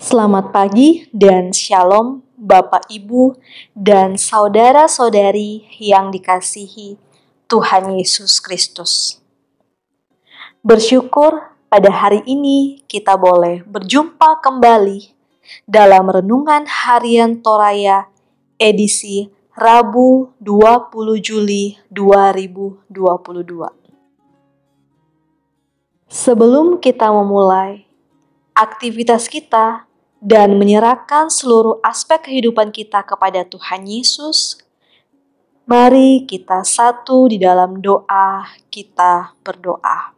Selamat pagi dan shalom Bapak Ibu dan saudara-saudari yang dikasihi Tuhan Yesus Kristus. Bersyukur pada hari ini kita boleh berjumpa kembali dalam renungan harian Toraya edisi Rabu 20 Juli 2022. Sebelum kita memulai aktivitas kita dan menyerahkan seluruh aspek kehidupan kita kepada Tuhan Yesus, mari kita satu di dalam doa kita berdoa.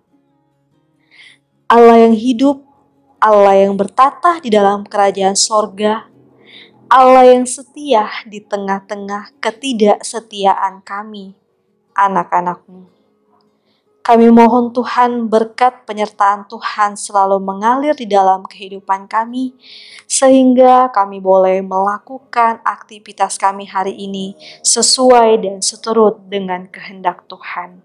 Allah yang hidup, Allah yang bertatah di dalam kerajaan sorga, Allah yang setia di tengah-tengah ketidaksetiaan kami, anak-anakmu. Kami mohon Tuhan berkat penyertaan Tuhan selalu mengalir di dalam kehidupan kami, sehingga kami boleh melakukan aktivitas kami hari ini sesuai dan seturut dengan kehendak Tuhan.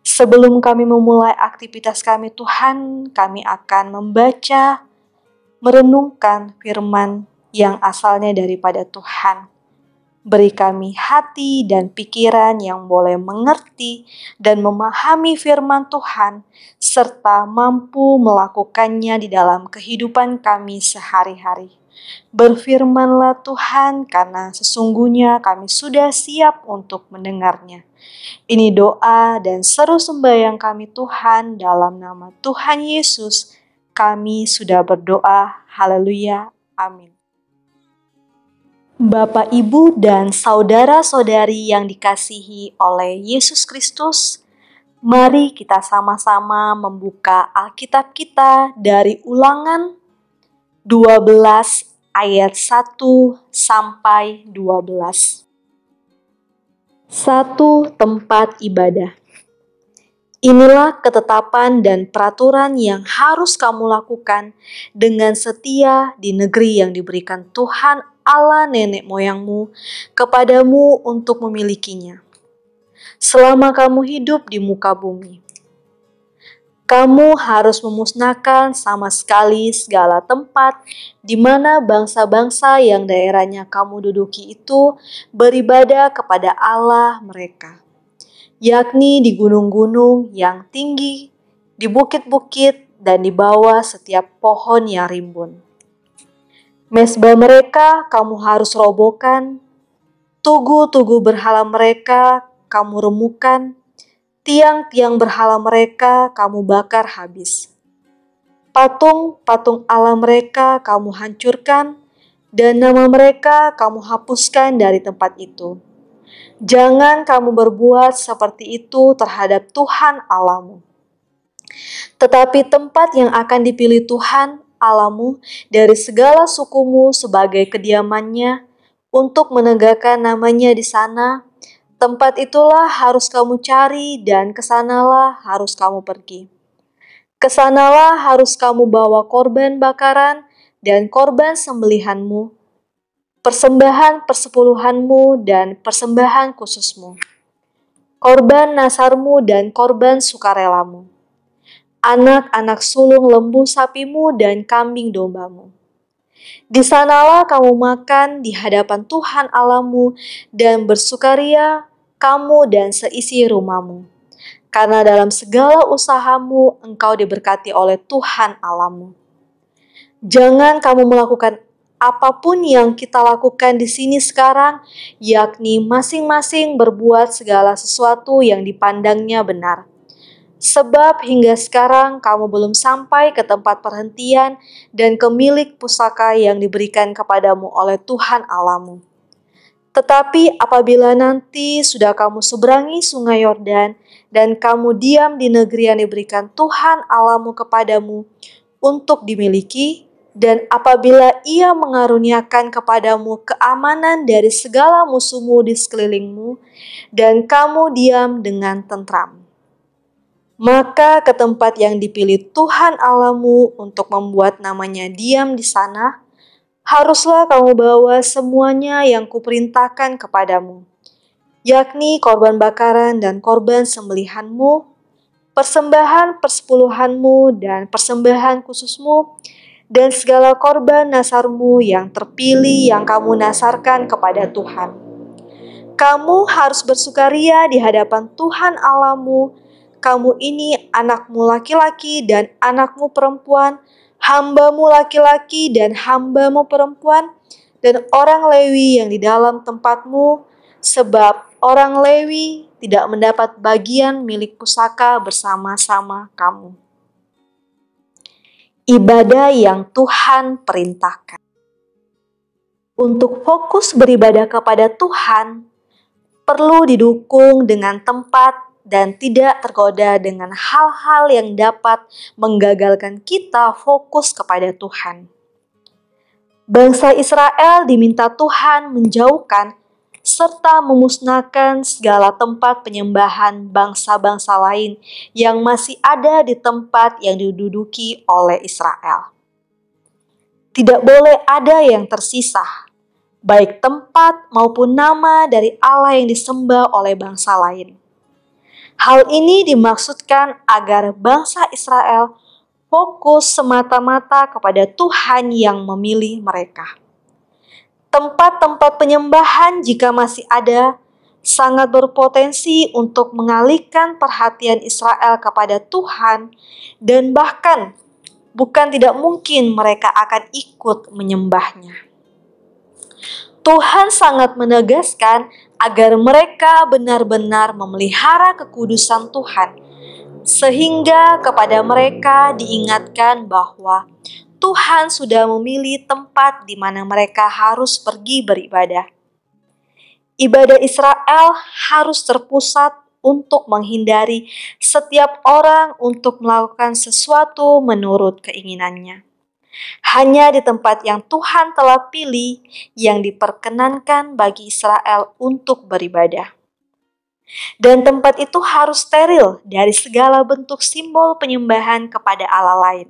Sebelum kami memulai aktivitas kami, Tuhan, kami akan membaca, merenungkan firman yang asalnya daripada Tuhan. Beri kami hati dan pikiran yang boleh mengerti dan memahami firman Tuhan, serta mampu melakukannya di dalam kehidupan kami sehari-hari. Berfirmanlah Tuhan, karena sesungguhnya kami sudah siap untuk mendengarnya. Ini doa dan seru sembahyang kami, Tuhan, dalam nama Tuhan Yesus. Kami sudah berdoa. Haleluya, amin. Bapak, Ibu, dan saudara-saudari yang dikasihi oleh Yesus Kristus, mari kita sama-sama membuka Alkitab kita dari Ulangan 12 ayat 1 sampai 12. Satu tempat ibadah. Inilah ketetapan dan peraturan yang harus kamu lakukan dengan setia di negeri yang diberikan Tuhan Allah nenek moyangmu kepadamu untuk memilikinya. Selama kamu hidup di muka bumi, kamu harus memusnahkan sama sekali segala tempat di mana bangsa-bangsa yang daerahnya kamu duduki itu beribadah kepada Allah mereka, yakni di gunung-gunung yang tinggi, di bukit-bukit, dan di bawah setiap pohon yang rimbun. Mesbah mereka kamu harus robohkan, tugu-tugu berhala mereka kamu remukan, tiang-tiang berhala mereka kamu bakar habis. Patung-patung alam mereka kamu hancurkan, dan nama mereka kamu hapuskan dari tempat itu. Jangan kamu berbuat seperti itu terhadap Tuhan Allahmu. Tetapi tempat yang akan dipilih Tuhan alamu dari segala sukumu sebagai kediamannya untuk menegakkan namanya di sana. Tempat itulah harus kamu cari dan kesanalah harus kamu pergi. Kesanalah harus kamu bawa korban bakaran dan korban sembelihanmu, persembahan persepuluhanmu dan persembahan khususmu, korban nasarmu dan korban sukarelamu anak-anak sulung lembu sapimu dan kambing dombamu. Di sanalah kamu makan di hadapan Tuhan Alamu dan bersukaria kamu dan seisi rumahmu. Karena dalam segala usahamu engkau diberkati oleh Tuhan Alamu. Jangan kamu melakukan apapun yang kita lakukan di sini sekarang, yakni masing-masing berbuat segala sesuatu yang dipandangnya benar Sebab hingga sekarang kamu belum sampai ke tempat perhentian dan ke milik pusaka yang diberikan kepadamu oleh Tuhan Alamu. Tetapi apabila nanti sudah kamu seberangi sungai Yordan dan kamu diam di negeri yang diberikan Tuhan Alamu kepadamu untuk dimiliki, dan apabila ia mengaruniakan kepadamu keamanan dari segala musuhmu di sekelilingmu, dan kamu diam dengan tentram maka ke tempat yang dipilih Tuhan Alamu untuk membuat namanya diam di sana, haruslah kamu bawa semuanya yang kuperintahkan kepadamu, yakni korban bakaran dan korban sembelihanmu, persembahan persepuluhanmu dan persembahan khususmu, dan segala korban nasarmu yang terpilih yang kamu nasarkan kepada Tuhan. Kamu harus bersukaria di hadapan Tuhan Alamu, kamu ini anakmu laki-laki dan anakmu perempuan, hambamu laki-laki dan hambamu perempuan, dan orang Lewi yang di dalam tempatmu, sebab orang Lewi tidak mendapat bagian milik pusaka bersama-sama kamu. Ibadah yang Tuhan perintahkan. Untuk fokus beribadah kepada Tuhan, perlu didukung dengan tempat dan tidak tergoda dengan hal-hal yang dapat menggagalkan kita fokus kepada Tuhan. Bangsa Israel diminta Tuhan menjauhkan serta memusnahkan segala tempat penyembahan bangsa-bangsa lain yang masih ada di tempat yang diduduki oleh Israel. Tidak boleh ada yang tersisa, baik tempat maupun nama dari Allah yang disembah oleh bangsa lain. Hal ini dimaksudkan agar bangsa Israel fokus semata-mata kepada Tuhan yang memilih mereka. Tempat-tempat penyembahan, jika masih ada, sangat berpotensi untuk mengalihkan perhatian Israel kepada Tuhan, dan bahkan bukan tidak mungkin mereka akan ikut menyembahnya. Tuhan sangat menegaskan agar mereka benar-benar memelihara kekudusan Tuhan, sehingga kepada mereka diingatkan bahwa Tuhan sudah memilih tempat di mana mereka harus pergi beribadah. Ibadah Israel harus terpusat untuk menghindari setiap orang untuk melakukan sesuatu menurut keinginannya. Hanya di tempat yang Tuhan telah pilih yang diperkenankan bagi Israel untuk beribadah. Dan tempat itu harus steril dari segala bentuk simbol penyembahan kepada Allah lain.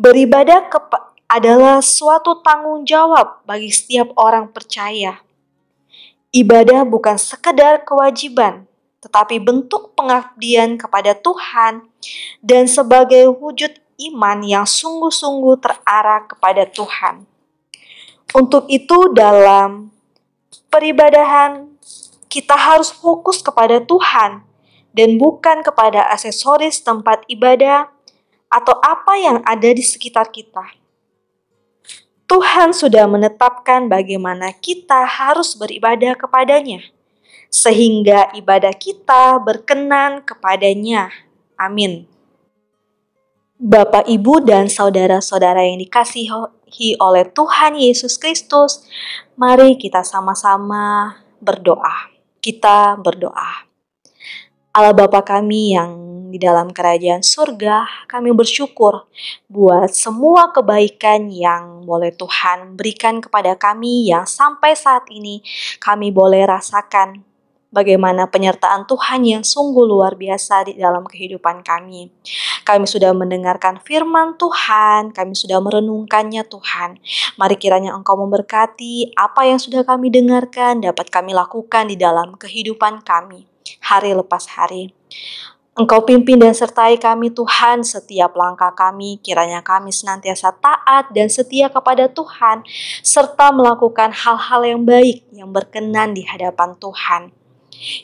Beribadah adalah suatu tanggung jawab bagi setiap orang percaya. Ibadah bukan sekedar kewajiban, tetapi bentuk pengabdian kepada Tuhan dan sebagai wujud iman yang sungguh-sungguh terarah kepada Tuhan. Untuk itu dalam peribadahan kita harus fokus kepada Tuhan dan bukan kepada aksesoris tempat ibadah atau apa yang ada di sekitar kita. Tuhan sudah menetapkan bagaimana kita harus beribadah kepadanya, sehingga ibadah kita berkenan kepadanya. Amin. Bapak, Ibu, dan saudara-saudara yang dikasihi oleh Tuhan Yesus Kristus, mari kita sama-sama berdoa. Kita berdoa. Allah Bapa kami yang di dalam kerajaan surga, kami bersyukur buat semua kebaikan yang boleh Tuhan berikan kepada kami yang sampai saat ini kami boleh rasakan bagaimana penyertaan Tuhan yang sungguh luar biasa di dalam kehidupan kami. Kami sudah mendengarkan firman Tuhan, kami sudah merenungkannya Tuhan. Mari kiranya Engkau memberkati apa yang sudah kami dengarkan dapat kami lakukan di dalam kehidupan kami hari lepas hari. Engkau pimpin dan sertai kami Tuhan setiap langkah kami, kiranya kami senantiasa taat dan setia kepada Tuhan, serta melakukan hal-hal yang baik yang berkenan di hadapan Tuhan.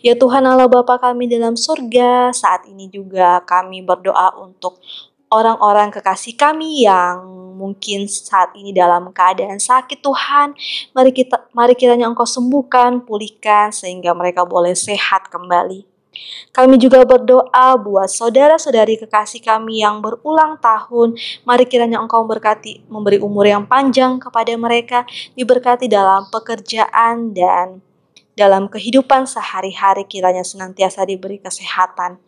Ya Tuhan Allah Bapa kami dalam surga, saat ini juga kami berdoa untuk orang-orang kekasih kami yang mungkin saat ini dalam keadaan sakit Tuhan, mari kita mari kiranya Engkau sembuhkan, pulihkan sehingga mereka boleh sehat kembali. Kami juga berdoa buat saudara-saudari kekasih kami yang berulang tahun. Mari kiranya Engkau berkati, memberi umur yang panjang kepada mereka, diberkati dalam pekerjaan dan dalam kehidupan sehari-hari kiranya senantiasa diberi kesehatan.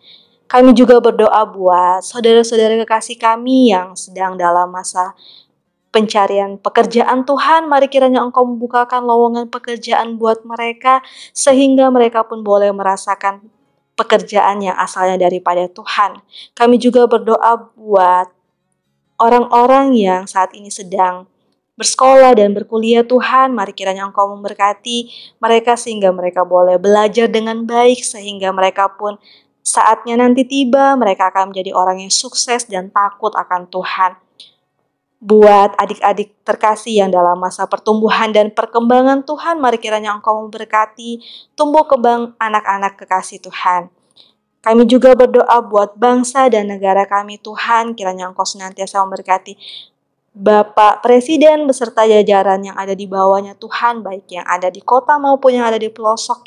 Kami juga berdoa buat saudara-saudara kekasih kami yang sedang dalam masa pencarian pekerjaan Tuhan. Mari kiranya Engkau membukakan lowongan pekerjaan buat mereka sehingga mereka pun boleh merasakan pekerjaan yang asalnya daripada Tuhan. Kami juga berdoa buat orang-orang yang saat ini sedang bersekolah dan berkuliah Tuhan, mari kiranya Engkau memberkati mereka sehingga mereka boleh belajar dengan baik sehingga mereka pun saatnya nanti tiba mereka akan menjadi orang yang sukses dan takut akan Tuhan. Buat adik-adik terkasih yang dalam masa pertumbuhan dan perkembangan Tuhan, mari kiranya Engkau memberkati tumbuh kebang anak-anak kekasih Tuhan. Kami juga berdoa buat bangsa dan negara kami Tuhan, kiranya Engkau senantiasa memberkati Bapak Presiden beserta jajaran yang ada di bawahnya Tuhan baik yang ada di kota maupun yang ada di pelosok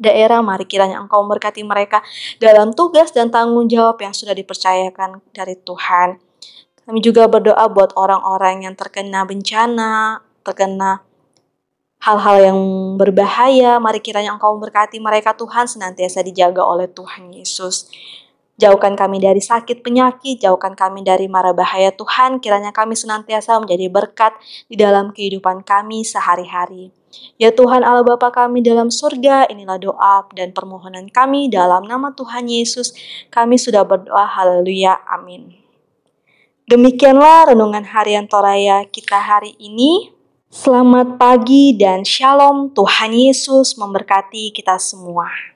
daerah mari kiranya engkau memberkati mereka dalam tugas dan tanggung jawab yang sudah dipercayakan dari Tuhan kami juga berdoa buat orang-orang yang terkena bencana terkena hal-hal yang berbahaya mari kiranya engkau memberkati mereka Tuhan senantiasa dijaga oleh Tuhan Yesus Jauhkan kami dari sakit penyakit, jauhkan kami dari mara bahaya Tuhan, kiranya kami senantiasa menjadi berkat di dalam kehidupan kami sehari-hari. Ya Tuhan Allah Bapa kami dalam surga, inilah doa dan permohonan kami dalam nama Tuhan Yesus. Kami sudah berdoa, haleluya, amin. Demikianlah renungan harian Toraya kita hari ini. Selamat pagi dan shalom. Tuhan Yesus memberkati kita semua.